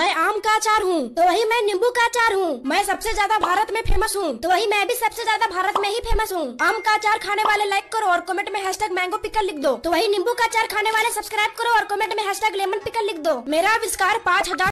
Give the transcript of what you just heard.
मैं आम का अचार हूँ तो वही मैं नींबू का अचार हूँ मैं सबसे ज्यादा भारत में फेमस हूँ तो वही मैं भी सबसे ज्यादा भारत में ही फेमस हूँ आम का अचार खाने वाले लाइक करो और कमेंट में हैशटैग मैंगो पिकल लिख दो तो वही नींबू का अचार खाने वाले सब्सक्राइब करो और कमेंट में हैशटैग लेमन पिकल लिख दो मेरा आविष्कार पाँच हजार